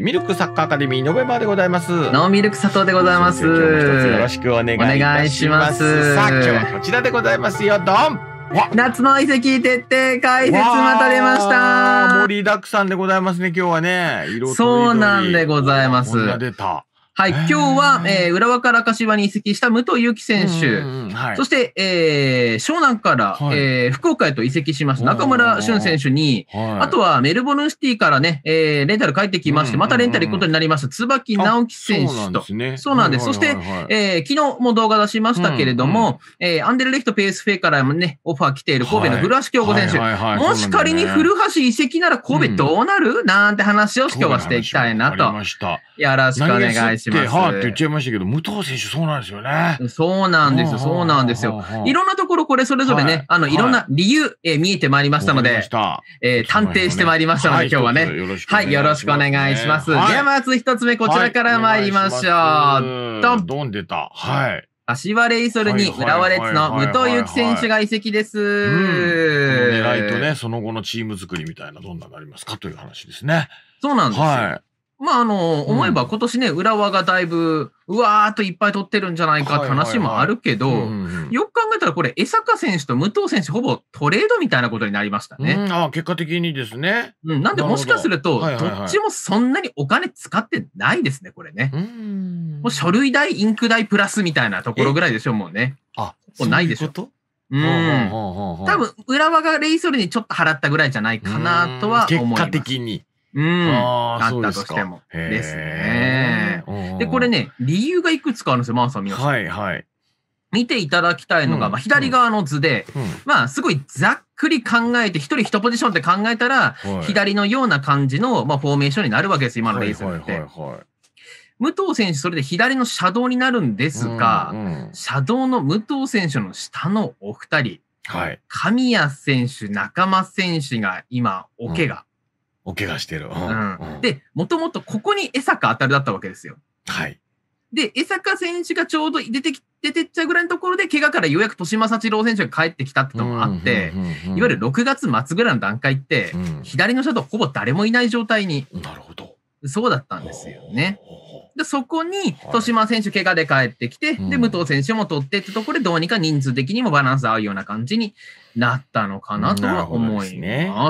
ミルクサッカーアカデミーのベンバーでございます。ノーミルク佐藤でございます。今日も一つよろしくお願いします。ますさあ、今日はこちらでございますよ、ドン夏の遺跡徹底解説また出ました盛りだくさんでございますね、今日はね。色とりどりそうなんでございます。出た。はい、今日は、えー、浦和から柏に移籍した武藤祐樹選手、はい、そして、えー、湘南から、はい、えー、福岡へと移籍しました中村俊選手に、あとはメルボルンシティからね、えー、レンタル帰ってきまして、またレンタル行くことになりました、椿直樹選手と。そうなんです。そして、えー、昨日も動画出しましたけれども、うえアンデルレヒトペスフェ a からもね、オファー来ている神戸の古橋京子選手、もし仮に古橋移籍なら神戸どうなる、なんて話を今日はしていきたいなと。よろしくお願いします。って、はって言っちゃいましたけど、武藤選手そうなんですよね。そうなんですよ、そうなんですよ。いろんなところ、これそれぞれね、い、あの、いろんな理由、え見えてまいりましたので、え探偵してまいりましたので、今日はね。はい、よろしくお願いします。では、まず一つ目、こちらから参りましょう。ドン。ドン出た。はい。柏レイソルに浦和レッズの武藤幸選手が移籍です。狙いとね、その後のチーム作りみたいな、どんなのありますかという話ですね。そうなんですよ。はいまあ、あの、思えば今年ね、浦和がだいぶ、うわーっといっぱい取ってるんじゃないかって話もあるけど、よく考えたらこれ、江坂選手と武藤選手、ほぼトレードみたいなことになりましたね。うん、あ結果的にですね。うん、なんで、もしかすると、どっちもそんなにお金使ってないですね、これね。もう書類代、インク代プラスみたいなところぐらいでしょ、もうね。あ、もうないでしょ。うん、多分、浦和がレイソルにちょっと払ったぐらいじゃないかなとは思います。結果的に。うん、あったとしても。ですね。で、これね、理由がいくつかあるんですよ、マンさん、皆さん。はいはい。見ていただきたいのが、まあ、左側の図で、まあ、すごいざっくり考えて、一人一ポジションって考えたら、左のような感じの、まあ、フォーメーションになるわけです、今のレースって。武藤選手、それで左の車道になるんですが、車道の武藤選手の下のお二人、神谷選手、仲間選手が今、おけがお怪我してる。うんで、もともとここに江坂当たるだったわけですよ。はい。で、江坂選手がちょうど出てき出てっちゃうぐらいのところで、怪我からようやく豊島幸郎選手が帰ってきたってのもあって、いわゆる6月末ぐらいの段階って、うん、左のシャドウほぼ誰もいない状態に。なるほど。そうだったんですよね。でそこに、豊島選手、怪我で帰ってきて、はい、で、武藤選手も取ってってところで、どうにか人数的にもバランス合うような感じになったのかなとは思いま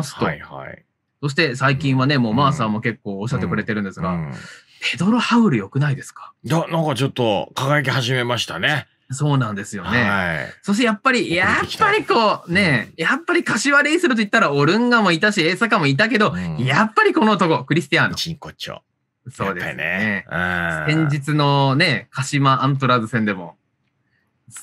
すすね、はいはい。そして最近はね、もうマーさんも結構おっしゃってくれてるんですが、うんうん、ペドロ・ハウル良くないですかいや、なんかちょっと輝き始めましたね。そうなんですよね。はい、そしてやっぱり、やっぱりこうね、やっぱり柏レイスルと言ったらオルンガもいたし、エーサカもいたけど、うん、やっぱりこの男、クリスティアーノ。真骨頂。そうですね。先日のね、鹿島アントラーズ戦でも、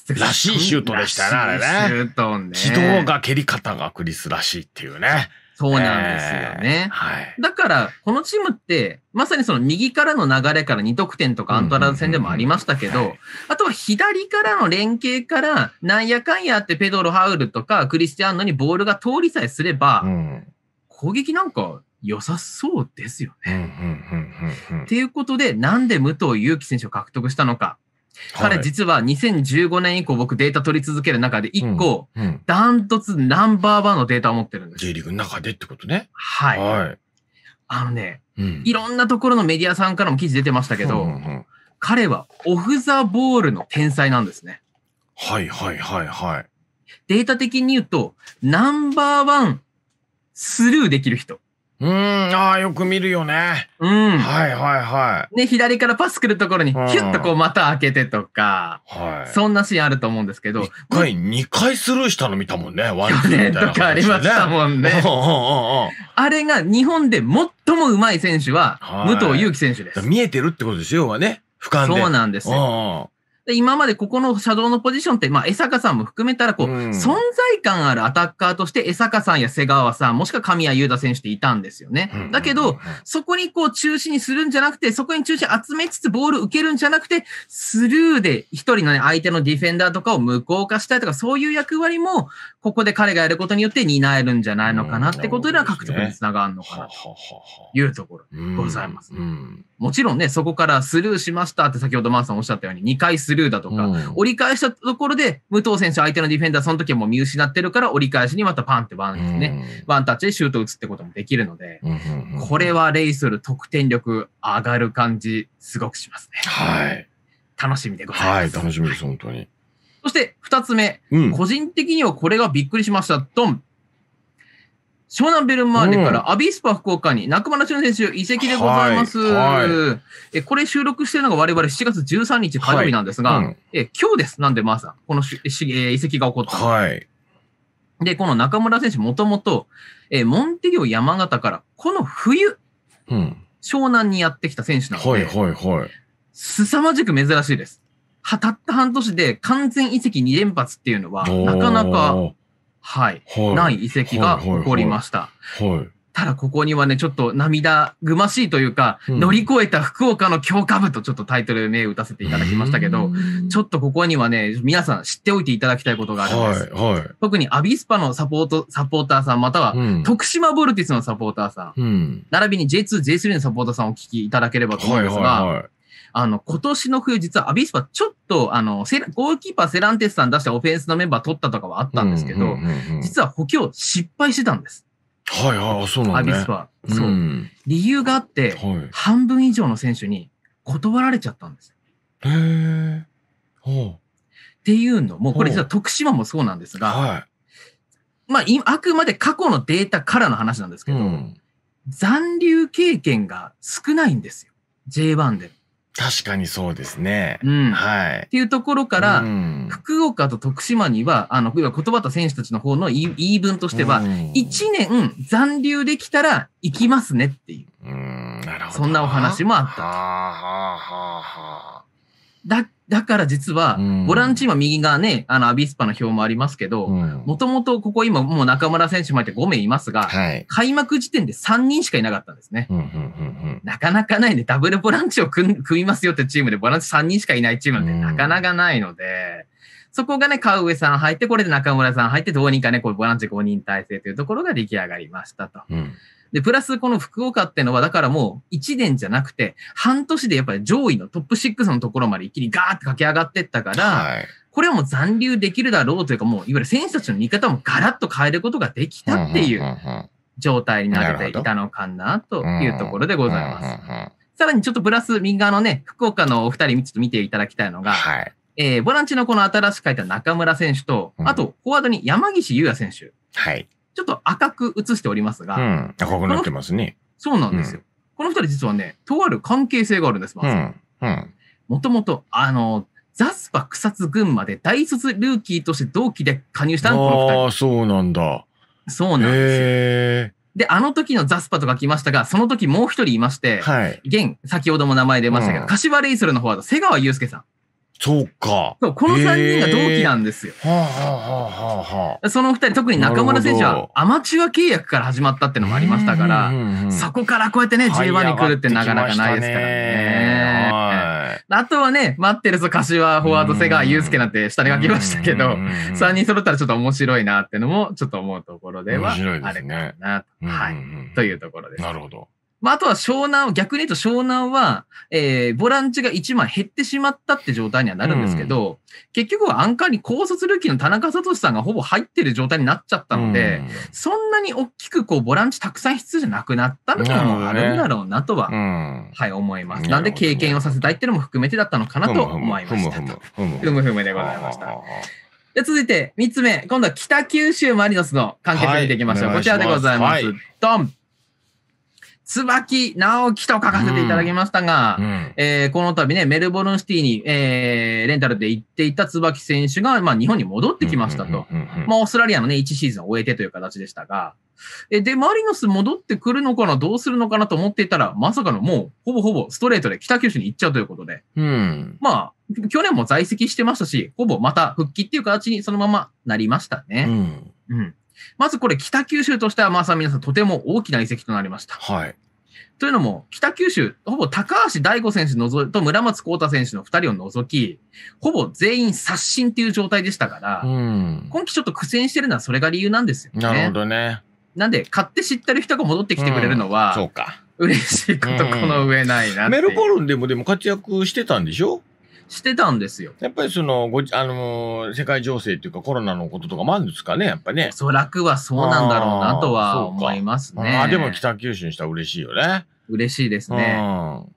らしいシュートでしたね、あれね。シュートね。道が蹴り方がクリスらしいっていうね。そうなんですよね。えー、はい、だから、このチームって、まさにその右からの流れから2得点とかアントラーズ戦でもありましたけど、あとは左からの連携から、なんやかんやってペドロ・ハウルとかクリスティアンノにボールが通りさえすれば、攻撃なんか良さそうですよね。っていうことで、なんで武藤祐樹選手を獲得したのか。彼実は2015年以降僕データ取り続ける中で1個、ダントツナンバーワンのデータを持ってるんです。J リーグの中でってことね。はい。はい、あのね、うん、いろんなところのメディアさんからも記事出てましたけど、うんうん、彼はオフザボールの天才なんですね。はいはいはいはい。データ的に言うと、ナンバーワンスルーできる人。うん、ああ、よく見るよね。うん。はいはいはい。ね、左からパス来るところに、ヒュッとこうまた開けてとか、はい。そんなシーンあると思うんですけど。一回、二回スルーしたの見たもんね、ワンツーみとかありましたもんね。あれが日本で最も上手い選手は、武藤祐樹選手です。見えてるってことですよ、要はね。俯瞰で。そうなんですよ。で今までここのシャドウのポジションって、まあ、江坂さんも含めたら、こう、うん、存在感あるアタッカーとして、江坂さんや瀬川さん、もしくは神谷雄太選手っていたんですよね。だけど、そこにこう、中心にするんじゃなくて、そこに中心集めつつボール受けるんじゃなくて、スルーで一人のね、相手のディフェンダーとかを無効化したりとか、そういう役割も、ここで彼がやることによって担えるんじゃないのかなってことでは獲得につながるのかなというところございます、うん。もちろんね、そこからスルーしましたって先ほどマーさんおっしゃったように、2回スルールーだとか、うん、折り返したところで、武藤選手相手のディフェンダーその時も見失ってるから、折り返しにまたパンってワンですね、うん、ワンタッチでシュート打つってこともできるので、これはレイソル得点力上がる感じ、すごくしますね。はい。楽しみでございます。はい、楽しみです、本当に。そして、二つ目、個人的にはこれがびっくりしました。ドン湘南ベルマーレからアビスパ福岡に中村俊選手移籍でございます。はいはい、えこれ収録してるのが我々7月13日火曜日なんですが、はいうん、え今日です。なんでまあさ、このし、えー、移籍が起こったはい。で、この中村選手もともと、えー、モンテリオ山形からこの冬、うん、湘南にやってきた選手なので、はいはいはい。凄まじく珍しいです。はたった半年で完全移籍2連発っていうのは、なかなかはい、はい、ない遺跡が起こりました。はいただここにはね、ちょっと涙ぐましいというか、うん、乗り越えた福岡の強化部とちょっとタイトル名打たせていただきましたけど、ちょっとここにはね、皆さん知っておいていただきたいことがあるんです。はいはい、特にアビスパのサポート、サポーターさん、または、徳島ボルティスのサポーターさん、うん、並びに J2、J3 のサポーターさんをお聞きいただければと思うんですが、はいはいはいあの、今年の冬、実はアビスパちょっと、あの、セゴールキーパーセランテスさん出したオフェンスのメンバー取ったとかはあったんですけど、実は補強失敗してたんです。はいはい、そうなんだ、ね、アビスパ。そう、うん。理由があって、はい、半分以上の選手に断られちゃったんです。へえ。っていうのも、これ実は徳島もそうなんですが、はい、まあ、あくまで過去のデータからの話なんですけど、うん、残留経験が少ないんですよ。J1 で。確かにそうですね。うん。はい。っていうところから、うん、福岡と徳島には、あの、言葉と選手たちの方の言い分としては、うん、1年残留できたら行きますねっていう。うん、なるほど。そんなお話もあったと。はあはあはあ。だだから実は、ボランチ今右側ね、あの、アビスパの表もありますけど、もともとここ今もう中村選手もいて5名いますが、はい、開幕時点で3人しかいなかったんですね。なかなかないね。ダブルボランチを組みますよってチームで、ボランチ3人しかいないチームなんてなかなかないので、そこがね、川上さん入って、これで中村さん入って、どうにかね、こうボランチ5人体制というところが出来上がりましたと。うんで、プラスこの福岡っていうのは、だからもう1年じゃなくて、半年でやっぱり上位のトップ6のところまで一気にガーって駆け上がってったから、はい、これはもう残留できるだろうというか、もういわゆる選手たちの見方もガラッと変えることができたっていう状態になっていたのかなというところでございます。さらにちょっとプラス右側のね、福岡のお二人ちょっと見ていただきたいのが、はい、えー、ボランチのこの新しく書いた中村選手と、あとフォワードに山岸優也選手。はい。ちょっと赤く映しておりますが、うん、赤くなってますね。そうなんですよ。うん、この二人実はね、とある関係性があるんです、まず。もともと、あの、ザスパ草津群馬で大卒ルーキーとして同期で加入したの、この二人。ああ、そうなんだ。そうなんですよ。で、あの時のザスパとか来ましたが、その時もう一人いまして、はい。現、先ほども名前出ましたけど、うん、柏レイソルの方は瀬川祐介さん。そうか。そう、この3人が同期なんですよ。はあ、はあはあはあ、その2人、特に中村選手はアマチュア契約から始まったってのもありましたから、うんうんそこからこうやってね、J1 に来るってなかなかないですからね。あとはね、待ってるぞ、柏、フォワード、瀬川、ス介なんて下に書きましたけど、3人揃ったらちょっと面白いなってのも、ちょっと思うところではあるかな、ね、はい、というところです。なるほど。まあ、あとは湘南、逆に言うと湘南は、えー、ボランチが1枚減ってしまったって状態にはなるんですけど、うん、結局はアンカーに高卒ルーキーの田中聡さんがほぼ入ってる状態になっちゃったので、うん、そんなに大きくこうボランチたくさん必要じゃなくなったのもあるんだろうなとは、ね、はい、思います。なんで経験をさせたいっていうのも含めてだったのかなと思いましたふむふむでございました。続いて3つ目、今度は北九州マリノスの関係を見ていきましょう。はい、こちらでございます。はい、ドン椿直樹と書かせていただきましたが、うんうん、えー、この度ね、メルボルンシティに、えー、レンタルで行っていた椿選手が、まあ、日本に戻ってきましたと。まあ、オーストラリアのね、1シーズンを終えてという形でしたが、えで、マリノス戻ってくるのかな、どうするのかなと思っていたら、まさかのもう、ほぼほぼストレートで北九州に行っちゃうということで、うん、まあ、去年も在籍してましたし、ほぼまた復帰っていう形にそのままなりましたね。うん、うんまずこれ、北九州としては、まさ皆さん、とても大きな移籍となりました。はい。というのも、北九州、ほぼ高橋大吾選手のぞと村松幸太選手の2人を除き、ほぼ全員刷新という状態でしたから、うん、今季ちょっと苦戦してるのはそれが理由なんですよね。なるほどね。なんで、買って知ってる人が戻ってきてくれるのは、うん、そうか。嬉しいことこの上ないな、うん、メルボルンでもでも活躍してたんでしょしてたんですよ。やっぱりその、ごあのー、世界情勢っていうかコロナのこととかもあるんですかね、やっぱね。そう、楽はそうなんだろうなとは思いますね。あでも北九州にしたら嬉しいよね。嬉しいですね。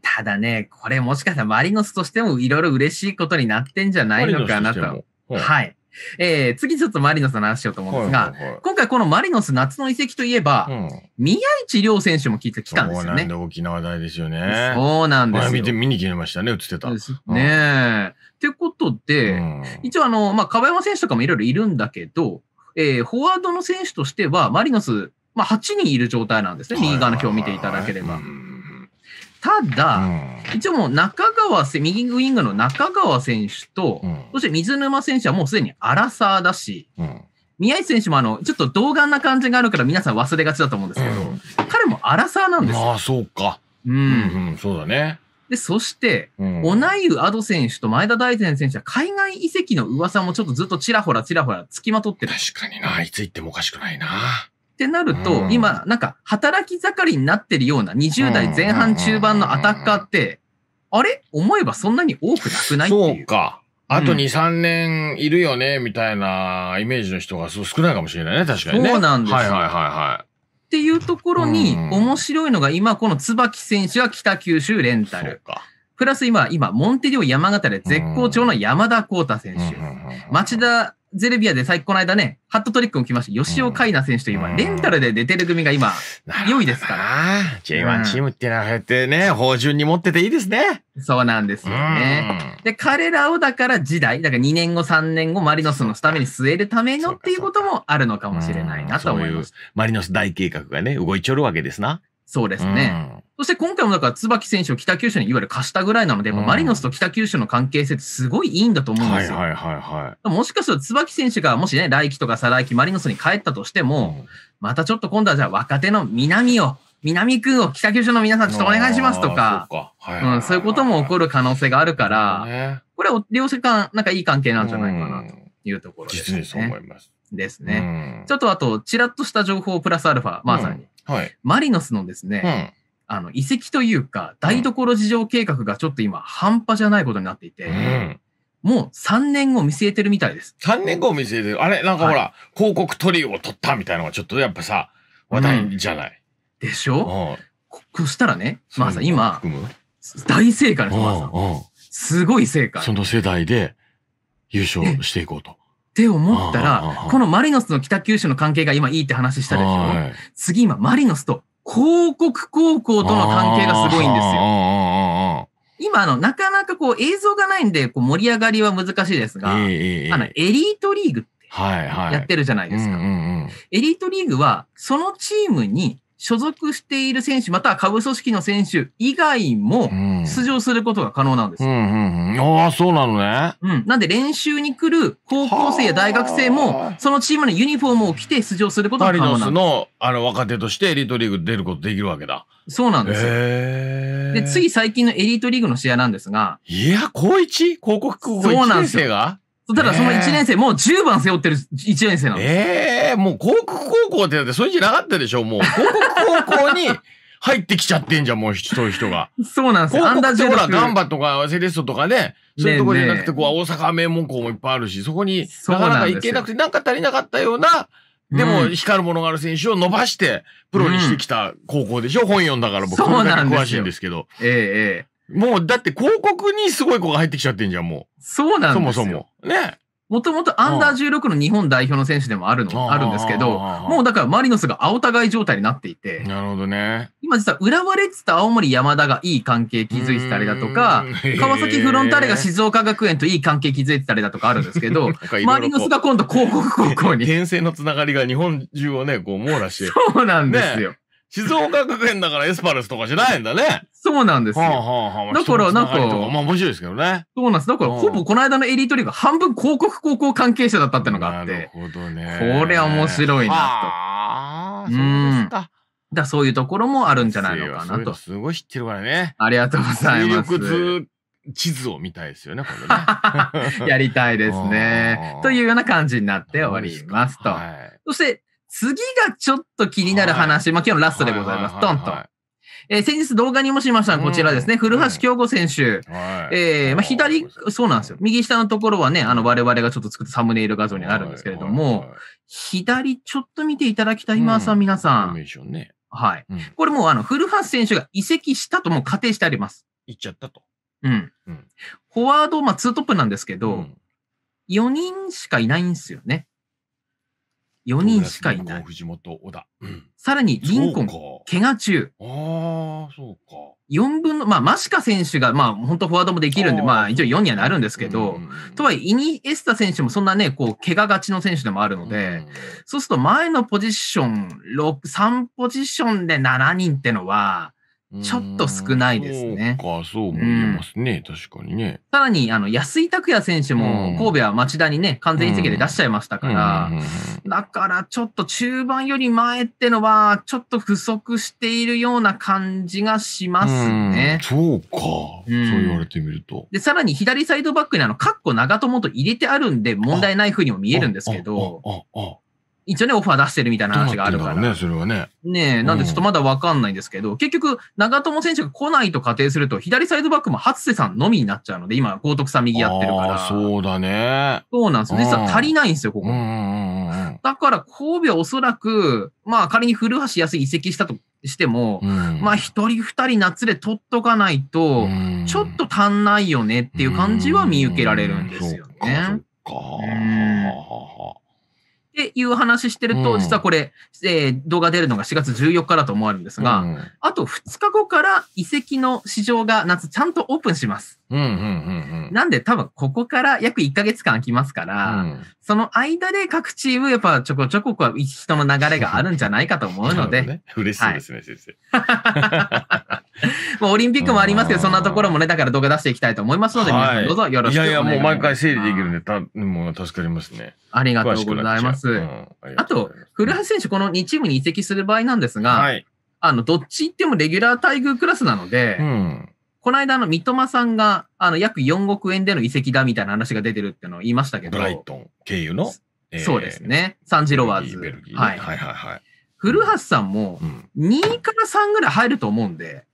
ただね、これもしかしたらマリノスとしてもいろいろ嬉しいことになってんじゃないのかなと。はい。えー、次ちょっとマリノスの話しようと思うんですが、はいはいはい、今回このマリノス夏の移籍といえば、うん、宮市亮選手も聞いてきたんですよね。そう沖縄大ですよね。そうなんですよ。見て見に来ましたね、映ってた。ですねえ。ってことで、うん、一応あの、まあ、川山選手とかもいろいろいるんだけど、えー、フォワードの選手としては、マリノス、まあ、8人いる状態なんですね、右側の表を見ていただければ。はいはいはいうんただ、うん、一応もう中川せ、右ウイングの中川選手と、うん、そして水沼選手はもうすでにアラサーだし、うん、宮市選手もあの、ちょっと童顔な感じがあるから皆さん忘れがちだと思うんですけど、彼もアラサーなんですよ。まあ、そうか。うん、そうだね。で、そして、オナイウ・アド選手と前田大然選手は海外移籍の噂もちょっとずっとちらほらちらほらつきまとってる。確かにな、いつ行ってもおかしくないな。ってなると、今、なんか、働き盛りになってるような20代前半中盤のアタッカーって、あれ思えばそんなに多くなくないっていう。そうか。あと2、3年いるよね、みたいなイメージの人が少ないかもしれないね、確かにね。そうなんですよ。はいはいはいはい。っていうところに、面白いのが今、この椿選手は北九州レンタル。プラス今、今、モンテリオ山形で絶好調の山田光太選手。町田ゼルビアで最この間ね、ハットトリックも来ました。吉尾海奈選手という今、レンタルで出てる組が今、良いですから。J1 チームっていうのは、こうやってね、芳醇に持ってていいですね。そうなんですよね。で、彼らをだから時代、だから2年後、3年後、マリノスのスタメンに据えるためのっていうこともあるのかもしれないなと思います。そういうマリノス大計画がね、動いちょるわけですな。そうですね。うん、そして今回もだから、椿選手を北九州にいわゆる貸したぐらいなので、うん、マリノスと北九州の関係性ってすごいいいんだと思うんですよ。はいはいはい、はい、もしかすると椿選手がもしね、来季とか再来季マリノスに帰ったとしても、うん、またちょっと今度はじゃあ若手の南を、南くんを北九州の皆さんちょっとお願いしますとか、そういうことも起こる可能性があるから、ね、これは両世間、なんかいい関係なんじゃないかなというところですね。実にそう思います。ですね。ちょっとあと、ちらっとした情報プラスアルファ、まーさんにはい、マリノスのですね、うん、あの遺跡というか、台所事情計画がちょっと今、半端じゃないことになっていて、うん、もう3年後見据えてるみたいです。3年後見据えてるあれなんかほら、はい、広告トリオを取ったみたいなのがちょっとやっぱさ、話題じゃない。うん、でしょ、うそしたらね、まあさ、今、大正解です、さん。すごい正解。その世代で優勝していこうと。って思ったら、このマリノスの北九州の関係が今いいって話したでしょ、はい、次今マリノスと広告高校との関係がすごいんですよ。今、あの、なかなかこう映像がないんで、こう盛り上がりは難しいですが、えー、あの、エリートリーグってやってるじゃないですか。エリートリーグは、そのチームに所属している選手、または下部組織の選手以外も出場することが可能なんです。うんうんうん、ああ、そうなのね。うん。なんで練習に来る高校生や大学生も、そのチームのユニフォームを着て出場することが可能なんです。パリノスのあの若手としてエリートリーグ出ることできるわけだ。そうなんですよ。で、つい最近のエリートリーグの試合なんですが。いや、高一高校高校1年生がそしたらその1年生、もう10番背負ってる1年生なんです。ええもう広告高校ってだってそういう字じゃなかったでしょもう。広告高校に入ってきちゃってんじゃん、もうそういう人が。そうなんですよ。アンダー告ってほら、ガンバとかセレストとかね、そういうとこじゃなくて、こう、大阪名門校もいっぱいあるし、そこになかなか行けなくて、なんか足りなかったような、でも、光るものがある選手を伸ばして、プロにしてきた高校でしょ、本読んだから僕、そ詳しいんですけど。ええええもう、だって広告にすごい子が入ってきちゃってんじゃん、もう。そうなんですよ。そもそも。ね。もともとアンダー16の日本代表の選手でもあるの、あるんですけど、もうだからマリノスが青互い状態になっていて。なるほどね。今実は浦和レッズと青森山田がいい関係築いてたりだとか、川崎フロンターレが静岡学園といい関係築いてたりだとかあるんですけど、マリノスが今度広告高校に。編成のつながりが日本中をね、こう網羅して。そうなんですよ。ね静岡学園だからエスパルスとかじゃないんだね。そうなんですよ。はあはあはあ、だからなんか、まあ面白いですけどね。そうなんです。だから、ほぼこの間のエリートリーグ半分広告高校関係者だったってのがあって。なるほどね。これ面白いなと。ああ、そうですか。だそういうところもあるんじゃないのかなと。すごい知ってるからね。ありがとうございます。地図を見たいですよね、これね。やりたいですね。というような感じになっておりますと。はい、そして、次がちょっと気になる話、はい、まあ今日のラストでございます。ははいはいトントン。えー、先日動画にもしましたこちらですね、うん、古橋京子選手。はい、えー、まあ、左、そうなんですよ。右下のところはね、あの、我々がちょっと作ったサムネイル画像になるんですけれども、はい、左ちょっと見ていただきたい、今さん、皆さん。うんね、はい、うん。これもう、あの、古橋選手が移籍したともう仮定してあります。行っちゃったと。うん。フォワード、まあ、ツートップなんですけど、4人しかいないんですよね。4人しかいない。藤本、小田。うん、さらに、リンコン、怪我中。ああ、そうか。4分の、まあ、マシカ選手が、まあ、本当フォワードもできるんで、まあ、一応4にはなるんですけど、とはいえ、イニエスタ選手もそんなね、こう、怪我がちの選手でもあるので、そうすると前のポジション、3ポジションで7人ってのは、ちょっと少ないですね。そうか、そうますね、うん、確かにね。さらに、あの、安井拓也選手も、神戸は町田にね、完全移籍で出しちゃいましたから、だからちょっと中盤より前ってのは、ちょっと不足しているような感じがしますね。うそうか、そう言われてみると。で、さらに左サイドバックにあの、カッコ長友と入れてあるんで、問題ないふうにも見えるんですけど、ああ一応ね、オファー出してるみたいな話があるから。ね、それはね。ねえ、なんでちょっとまだわかんないんですけど、うん、結局、長友選手が来ないと仮定すると、左サイドバックも初瀬さんのみになっちゃうので、今、豪徳さん右やってるから。そうだね。そうなんですよ。実は足りないんですよ、ここ。うんうんうんうん、だから、神戸おそらく、まあ、仮に古橋康移籍したとしても、うん、まあ一人二人夏で取っとかないと、ちょっと足んないよねっていう感じは見受けられるんですよね。うん、そっか。っていう話してると、実はこれ、えー、動画出るのが4月14日だと思われるんですが、あと2日後から遺跡の市場が夏ちゃんとオープンします。うんうんうんうん、なんで多分ここから約1ヶ月間空きますから、うん、その間で各チームやっぱちょこちょここ人の流れがあるんじゃないかと思うので。ね、嬉しいですね、はい、先生。もうオリンピックもありますけど、そんなところもね、だから動画出していきたいと思いますので、皆さんどうぞよろしくお願いします。い、やいや、もう毎回整理できるんで、たもう助かりますね。ありがとうございます。あますあと、古橋選手、この2チームに移籍する場合なんですが、はい、あの、どっち行ってもレギュラー待遇クラスなので、うんこの間、の、三笘さんが、あの、約4億円での移籍だみたいな話が出てるっていうのを言いましたけど。ブライトン経由の、えー、そうですね。サンジロワーズ。ベルギー、ね、はい、はいはいはい古橋さんも、2から3ぐらい入ると思うんで。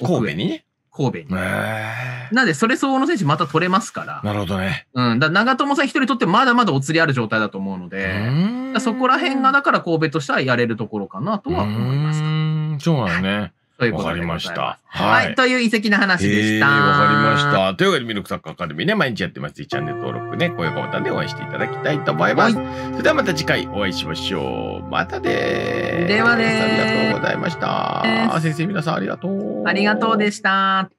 うん、神戸に神戸に。なんで、それ相応の選手また取れますから。なるほどね。うん。だ長友さん一人取ってまだまだお釣りある状態だと思うので、そこら辺がだから神戸としてはやれるところかなとは思います。うん、そうなんね。わかりました。はい、という遺跡の話でした。わかりました。というわけで、ミルクサッカーアカデミーね、毎日やってます。チャンネル登録ね、高評価ボタンでお会いしていただきたいと思います。それではまた次回お会いしましょう。またでーす。ではねありがとうございました。先生、皆さんありがとう。ありがとうでした。